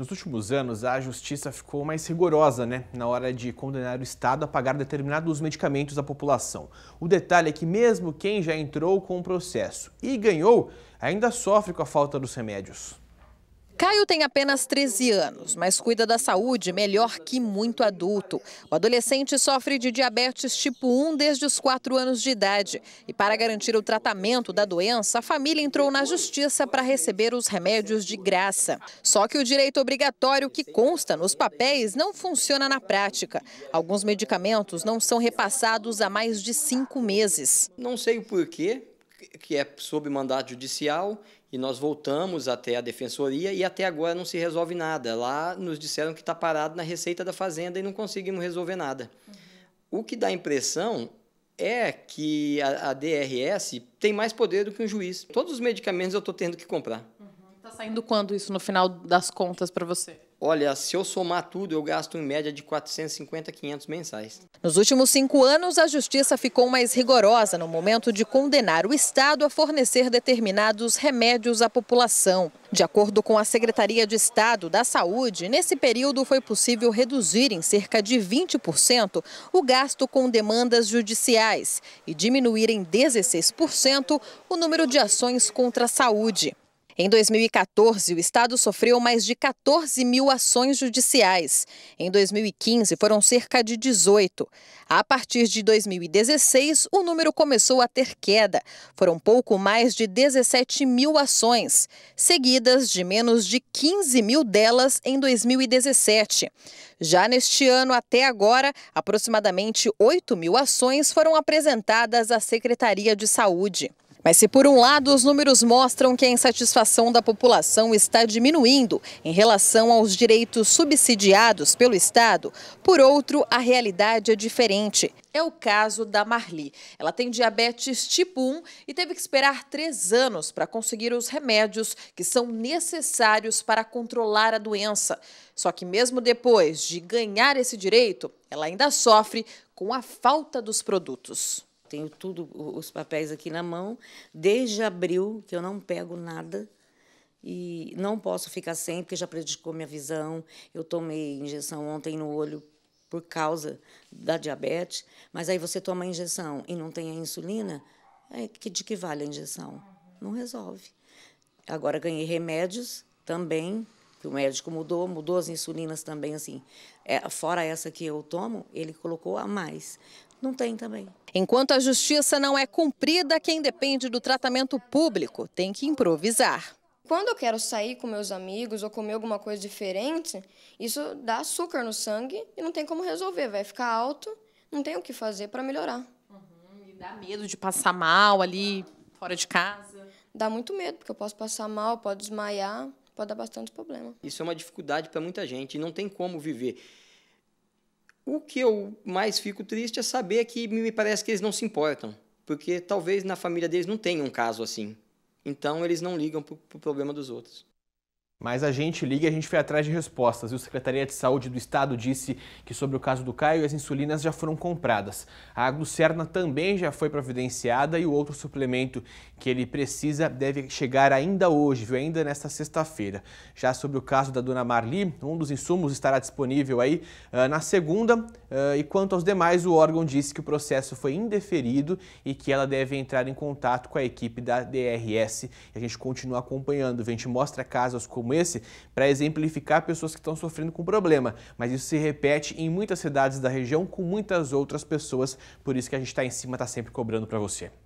Nos últimos anos, a justiça ficou mais rigorosa né, na hora de condenar o Estado a pagar determinados medicamentos à população. O detalhe é que, mesmo quem já entrou com o processo e ganhou, ainda sofre com a falta dos remédios. Caio tem apenas 13 anos, mas cuida da saúde melhor que muito adulto. O adolescente sofre de diabetes tipo 1 desde os 4 anos de idade. E para garantir o tratamento da doença, a família entrou na justiça para receber os remédios de graça. Só que o direito obrigatório que consta nos papéis não funciona na prática. Alguns medicamentos não são repassados há mais de cinco meses. Não sei o porquê, que é sob mandato judicial, e nós voltamos até a defensoria e até agora não se resolve nada. Lá nos disseram que está parado na Receita da Fazenda e não conseguimos resolver nada. Uhum. O que dá impressão é que a, a, DRS tem mais poder do que um juiz. Todos os medicamentos eu estou tendo que comprar. Está uhum. Tá saindo quando isso no final das contas para você? Olha, se eu somar tudo, eu gasto em média de 450 a 500 mensais. Nos últimos cinco anos, a justiça ficou mais rigorosa no momento de condenar o Estado a fornecer determinados remédios à população. De acordo com a Secretaria de Estado da Saúde, nesse período foi possível reduzir em cerca de 20% o gasto com demandas judiciais e diminuir em 16% o número de ações contra a saúde. Em 2014, o Estado sofreu mais de 14 mil ações judiciais. Em 2015, foram cerca de 18. A partir de 2016, o número começou a ter queda. Foram pouco mais de 17 mil ações, seguidas de menos de 15 mil delas em 2017. Já neste ano, até agora, aproximadamente 8 mil ações foram apresentadas à Secretaria de Saúde. Mas se por um lado os números mostram que a insatisfação da população está diminuindo em relação aos direitos subsidiados pelo Estado, por outro, a realidade é diferente. É o caso da Marli. Ela tem diabetes tipo 1 e teve que esperar três anos para conseguir os remédios que são necessários para controlar a doença. Só que mesmo depois de ganhar esse direito, ela ainda sofre com a falta dos produtos tenho tudo, os papéis aqui na mão, desde abril, que eu não pego nada. E não posso ficar sem, porque já prejudicou minha visão. Eu tomei injeção ontem no olho por causa da diabetes, mas aí você toma a injeção e não tem a insulina, é que, de que vale a injeção? Não resolve. Agora ganhei remédios também, que o médico mudou, mudou as insulinas também, assim. É, fora essa que eu tomo, ele colocou a mais. Não tem também. Enquanto a justiça não é cumprida, quem depende do tratamento público tem que improvisar. Quando eu quero sair com meus amigos ou comer alguma coisa diferente, isso dá açúcar no sangue e não tem como resolver. Vai ficar alto, não tem o que fazer para melhorar. Uhum, e dá medo de passar mal ali, fora de casa? Dá muito medo, porque eu posso passar mal, pode desmaiar, pode dar bastante problema. Isso é uma dificuldade para muita gente e não tem como viver o que eu mais fico triste é saber que me parece que eles não se importam, porque talvez na família deles não tenha um caso assim. Então eles não ligam para o pro problema dos outros. Mas a gente liga e a gente foi atrás de respostas. E o Secretaria de Saúde do Estado disse que sobre o caso do Caio, as insulinas já foram compradas. A glucerna também já foi providenciada e o outro suplemento que ele precisa deve chegar ainda hoje, viu? Ainda nesta sexta-feira. Já sobre o caso da dona Marli, um dos insumos estará disponível aí uh, na segunda. Uh, e quanto aos demais, o órgão disse que o processo foi indeferido e que ela deve entrar em contato com a equipe da DRS. E a gente continua acompanhando. A gente mostra casos como esse para exemplificar pessoas que estão sofrendo com o problema, mas isso se repete em muitas cidades da região com muitas outras pessoas, por isso que a gente está em cima, está sempre cobrando para você.